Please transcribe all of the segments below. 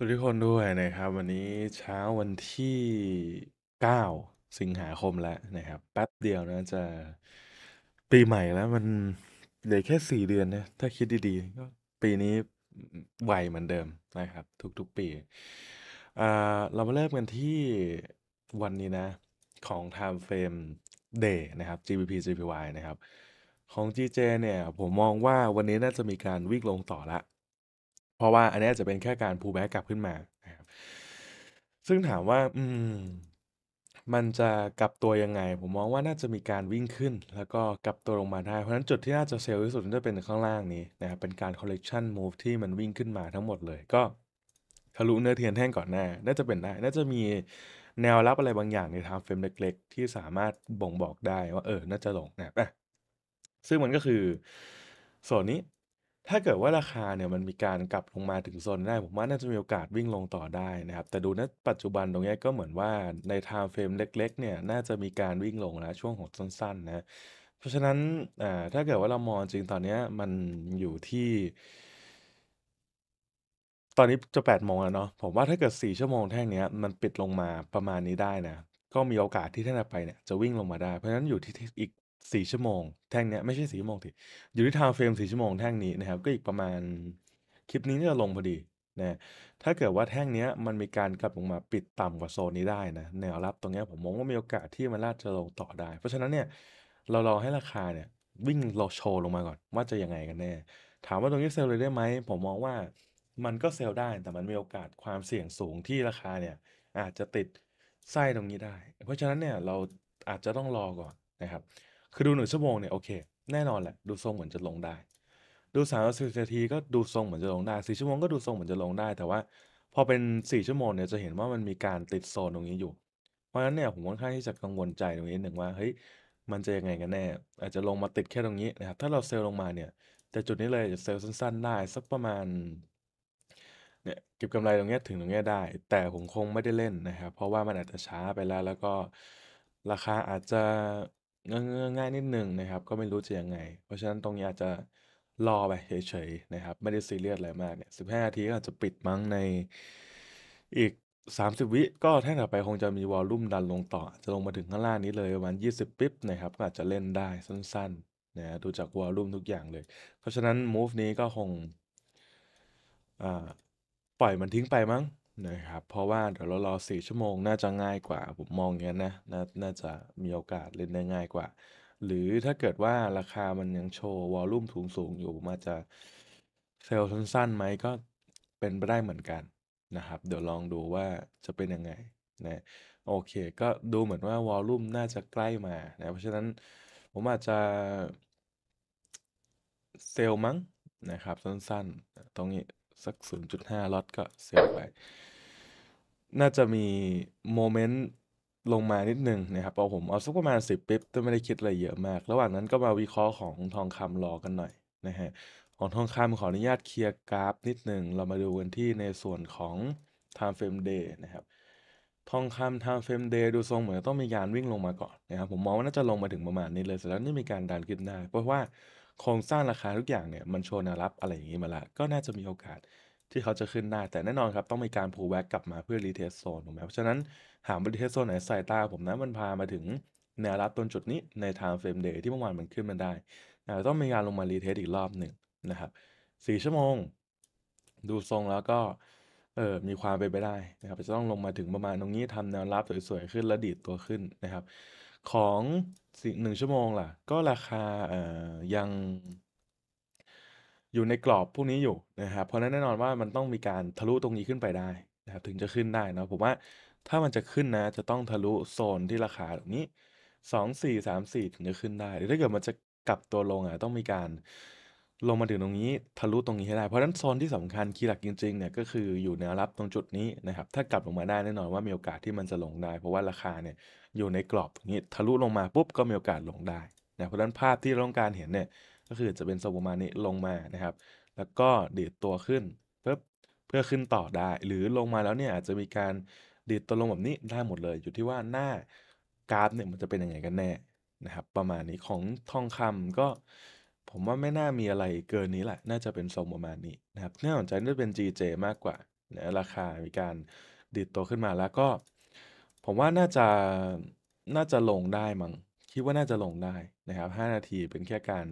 สวัสดีทุกคนด้วยนะครับ วันนี้เช้าวันที่ 9 สิงหาคมแล้วนะครับ แป๊บเดียวนะจะปีใหม่แล้วมันเหลือแค่ 4 เดือนนะถ้าคิดดีๆก็ปีนี้ไวเหมือนเดิมนะครับทุกๆปีเเรามาเริ่มกันที่วันนี้นะ ของ Time Frame Day นะครับ GBP GPY นะครับของ GJ เนี่ย ผมมองว่าวันนี้น่าจะมีการวิ่งลงต่อละเพราะว่าอันนี้จะเป็นแค่การพูแบ็กกลับขึ้นมา นะครับ ซึ่งถามว่า อืม มันจะกลับตัวยังไง ผมมองว่าน่าจะมีการวิ่งขึ้น แล้วก็กลับตัวลงมาได้ เพราะฉะนั้นจุดที่น่าจะเซลล์ที่สุดจะเป็นข้างล่างนี้นะครับ เป็นการ collection move ที่มันวิ่งขึ้นมาทั้งหมดเลย ก็ทะลุเนื้อเทียนแท่งก่อนหน้าน่าจะเป็นได้ น่าจะมีแนวรับอะไรบางอย่างในทางเฟรมเล็กๆ ที่สามารถบ่งบอกได้ ว่า เออ น่าจะลงนะครับซึ่งมันก็คือ ส่วนนี้ถ้าเกิดว่าราคาเนี่ยมันมีการกลับลงมาถึงโซนได้ผมว่าน่าจะมีโอกาสวิ่งลงต่อได้นะครับแต่ดูณปัจจุบันตรงนี้ก็เหมือนว่าในไทม์เฟรมเล็ก ๆ เนี่ยน่าจะมีการวิ่งลงแล้วช่วงของสั้นๆนะเพราะฉะนั้นถ้าเกิดว่าเรามองจริงตอนนี้มันอยู่ที่ ตอนนี้จะ8โมงแล้วเนาะผมว่าถ้าเกิด 4ชั่วโมงแท่งนี้มันปิดลงมาประมาณนี้ได้นะ ก็มีโอกาสที่ท่านไปเนี่ยจะวิ่งลงมาได้เพราะฉะนั้นอยู่ที่อีกสี่ชั่วโมงแท่งเนี้ยไม่ใช่สี่ชั่วโมงทีอยู่ที่ทาวเฟรมสี่ชั่วโมงแท่งนี้นะครับก็อีกประมาณคลิปนี้จะลงพอดีนะถ้าเกิดว่าแท่งนี้มันมีการกลับลงมาปิดต่ำกว่าโซนนี้ได้นะแนวรับตรงนี้ผมมองว่ามีโอกาสที่มันลาดจะลงต่อได้ เพราะฉะนั้นเนี่ยเรารอให้ราคาเนี่ยวิ่งรอโชว์ลงมาก่อนว่าจะยังไงกันแน่ถามว่าตรงนี้เซลล์เลยได้ไหมผมมองว่า มันก็เซลล์ได้ แต่มันมีโอกาสความเสี่ยงสูงที่ราคาเนี่ยอาจจะติดไส้ตรงนี้ได้ เพราะฉะนั้นเนี่ยเราอาจจะต้องรอก่อนนะครับคือดูหนึ่งชั่วโมงเนี่ยโอเคแน่นอนแหละดูทรงเหมือนจะลงได้ ดูสามสิบนาทีก็ดูทรงเหมือนจะลงได้สี่ชั่วโมงก็ดูทรงเหมือนจะลงได้แต่ว่า พอเป็นสี่ชั่วโมงเนี่ยจะเห็นว่ามันมีการติดโซนตรงนี้อยู่ เพราะฉะนั้นเนี่ยผมค่อนข้างที่จะกังวลใจตรงนี้หนึ่งว่าเฮ้ยมันจะยังไงกันแน่อาจจะลงมาติดแค่ตรงนี้นะครับถ้าเราเซลล์ลงมาเนี่ยแต่จุดนี้เลยจะเซลล์สั้น ๆ ได้สักประมาณเนี่ยเก็บกำไรตรงนี้ถึงตรงนี้ได้ แต่ผมคงไม่ได้เล่นนะครับเพราะว่ามันอาจจะช้าไปแล้วแล้วก็ราคาอาจจะงงง่ายนิดหนึ่งนะครับ ก็ไม่รู้จะยังไง เพราะฉะนั้นตรงนี้อาจจะรอไปเฉยๆนะครับไม่ได้ซีเรียสอะไรมากเนี่ยสิบห้านาทีก็อาจจะปิดมั้งในอีก 30 วิก็ถท่ถัดไปคงจะมีวอลลุ่มดันลงต่อ จะลงมาถึงข้างล่างนี้เลยประมาณิบปิ๊บนะครับก็อาจจะเล่นได้สั้นๆนะดูจากวอลลุ่มทุกอย่างเลย เพราะฉะนั้นมูฟนี้ก็คงอ่าปล่อยมันทิ้งไปมั้งนะครับเพราะว่าเดี๋ยวเรารอ4ชั่วโมงน่าจะง่ายกว่าผมมองอย่างนั้นนะน่าน่าจะมีโอกาสเล่นได้ง่ายกว่า หรือถ้าเกิดว่าราคามันยังโชว์วอลลุ่มถงสูงอยู่ผมอาจจะเซลล์สั้นๆไหมก็เป็นไปได้เหมือนกันนะครับ เดี๋ยวลองดูว่าจะเป็นยังไงนะโอเค ก็ดูเหมือนว่าวอลลุ่มน่าจะใกล้มานะเพราะฉะนั้นผมอาจจะ เซลล์มั้งนะครับสั้นๆตรงนี้สัก 0.5 ล็อต ก็เซยไป น่าจะมีโมเมนต์ลงมานิดนึงนะครับเอาผมเอาสักประมาณ 10ปิ๊บแต่ไม่ได้คิดอะไรเยอะมาก ระหว่างนั้นก็มาวิเคราะห์ของทองคำรอกันหน่อยนะฮะ ของทองคำขออนุญาตเคลียร์กราฟนิดหนึ่ง เรามาดูกันที่ในส่วนของ time frame day นะครับ ทองคำ time frame day ดูทรงเหมือนต้องมีการวิ่งลงมาก่อนนะครับ ผมมองว่าน่าจะลงมาถึงประมาณนี้เลยเสร็จแล้วนี่มีการดันขึ้นได้ เพราะว่าโครงสร้างราคาทุกอย่างเนี่ย มันโชว์แนวรับอะไรอย่างนี้มาละก็น่าจะมีโอกาสที่เขาจะขึ้นหน้าแต่แน่นอนครับต้องมีการพูแบ็กกลับมาเพื่อรีเทสโซนถูกไหมเพราะฉะนั้นหารีเทสโซนไหนใส่ตาผมนะมันพามาถึง แนวรับตรงจุดนี้ในไทม์เฟรมเดย์ที่เมื่อวานมันขึ้นมาได้ ต้องมีการลงมารีเทสอีกรอบหนึ่งนะครับสี่ชั่วโมงดูทรงแล้วก็เออมีความเป็นไปได้นะครับจะต้องลงมาถึงประมาณตรงนี้ทำแนวรับสวยๆขึ้นและดีดตัวขึ้นนะครับของสิ่หนึงชั่วโมงล่ะ ก็ราคาเอ่อยังอยู่ในกรอบพวกนี้อยู่นะครับเพราะนั้นแน่นอนว่ามันต้องมีการทะลุตรงนี้ขึ้นไปได้นะครับถึงจะขึ้นได้นะผมว่าถ้ามันจะขึ้นนะจะต้องทะลุโซนที่ราคาตรงนี้สสสองี่ามสี่ถึงจะขึ้นได้ หรือถ้าเกิดมันจะกลับตัวลงอ่ะต้องมีการลงมาถึงตรงนี้ทะลุตรงนี้ให้ได้ เพราะฉะนั้นโซนที่สำคัญคีย์หลักจริงๆเนี่ยก็คืออยู่แนวรับตรงจุดนี้นะครับ ถ้ากลับลงมาได้แน่นอนว่ามีโอกาสที่มันจะลงได้ เพราะว่าราคาเนี่ยอยู่ในกรอบตรงนี้ทะลุลงมาปุ๊บก็มีโอกาสลงได้นะเพราะฉะนั้นภาพที่เราต้องการเห็นเนี่ยก็คือจะเป็นโซนประมาณนี้ลงมานะครับ แล้วก็ดีดตัวขึ้นปุ๊บเพื่อขึ้นต่อได้ หรือลงมาแล้วเนี่ยอาจจะมีการดีดตัวลงแบบนี้ได้หมดเลย อยู่ที่ว่าหน้ากราฟเนี่ยมันจะเป็นยังไงกันแน่นะครับ ประมาณนี้ของทองคำก็ผมว่าไม่น่ามีอะไรเกินนี้แหละ น่าจะเป็นทรงประมาณนี้นะครับน่าสนใจน่าจะเป็น GJ มากกว่านะราคามีการดิดตัวขึ้นมาแล้วก็ ผมว่าน่าจะน่าจะลงได้มั้ง คิดว่าน่าจะลงได้นะครับ 5 นาทีเป็นแค่การ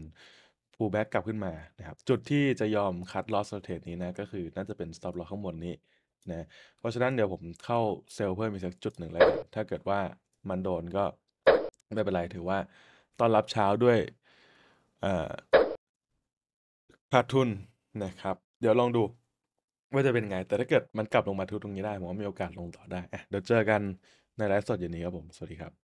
พูแบ็กกลับขึ้นมานะครับ จุดที่จะยอมคัดลอสเทรดนี้นะ ก็คือน่าจะเป็น stop loss ข้างบนนี้นะ เพราะฉะนั้นเดี๋ยวผมเข้า เซลล์เพิ่มอีกสักจุดหนึ่งเลย ถ้าเกิดว่ามันโดนก็ไม่เป็นไรถือว่าตอนรับเช้าด้วยขาดทุนนะครับ เดี๋ยวลองดูว่าจะเป็นไง แต่ถ้าเกิดมันกลับลงมาทุกตรงนี้ได้ ผมว่ามีโอกาสลงต่อได้เดี๋ยวเจอกันในไลฟ์สดอย่างนี้ครับผม สวัสดีครับ